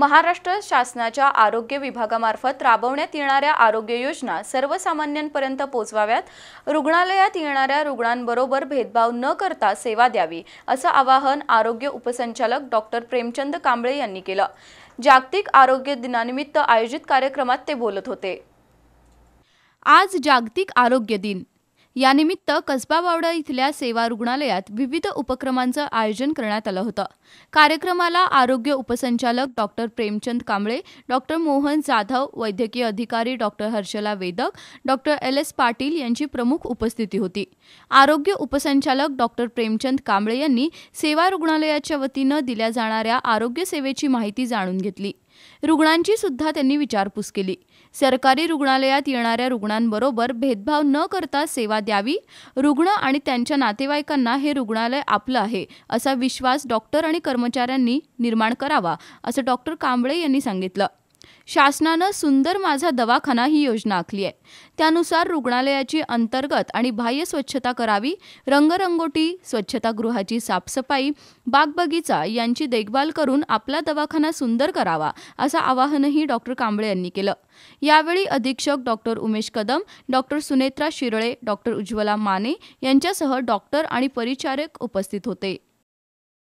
महाराष्ट्र शासनाच्या आरोग्य विभागामार्फत राबवण्यात येणाऱ्या आरोग्य योजना सर्वसामान्यांपर्यंत पोहोचवाव्यात रुग्णालयात येणाऱ्या रुग्णांबरोबर भेदभाव न करता सेवा द्यावी असं आवाहन आरोग्य उपसंचालक डॉक्टर प्रेमचंद कांबळे यांनी केलं जागतिक आरोग्य दिनानिमित्त आयोजित कार्यक्रमात ते बोलत होते आज जागतिक आरोग्य दिन यानिमित्त कसबा बावडा इथल्या सेवा रुग्णालयात विविध उपक्रमांचं आयोजन करण्यात आलं होतं कार्यक्रमाला आरोग्य उपसंचालक डॉक्टर प्रेमचंद कांबळे डॉक्टर मोहन जाधव वैद्यकीय अधिकारी डॉक्टर हर्षला वेदक डॉक्टर एल एस पाटील यांची प्रमुख उपस्थिती होती आरोग्य उपसंचालक डॉक्टर प्रेमचंद कांबळे यांनी सेवा रुग्णालयाच्या वतीनं दिल्या जाणाऱ्या आरोग्य सेवेची माहिती जाणून घेतली रुग्णांची सुद्धा त्यांनी विचारपूस केली सरकारी रुग्णालयात येणाऱ्या रुग्णांबरोबर भेदभाव न करता सेवा द्यावी रुग्ण आणि त्यांच्या नातेवाईकांना हे रुग्णालय आपलं आहे असा विश्वास डॉक्टर आणि कर्मचाऱ्यांनी निर्माण करावा असं डॉक्टर कांबळे यांनी सांगितलं शासनानं सुंदर माझा दवाखाना ही योजना आखली आहे त्यानुसार रुग्णालयाची अंतर्गत आणि बाह्य स्वच्छता करावी रंगरंगोटी स्वच्छतागृहाची साफसफाई बागबगीचा यांची देखभाल करून आपला दवाखाना सुंदर करावा असं आवाहनही डॉक्टर कांबळे यांनी केलं यावेळी अधीक्षक doctor Umesh Kadam doctor Sunetra Shirale doctor Ujjwala Mane यांच्यासह डॉक्टर आणि परिचारक उपस्थित होते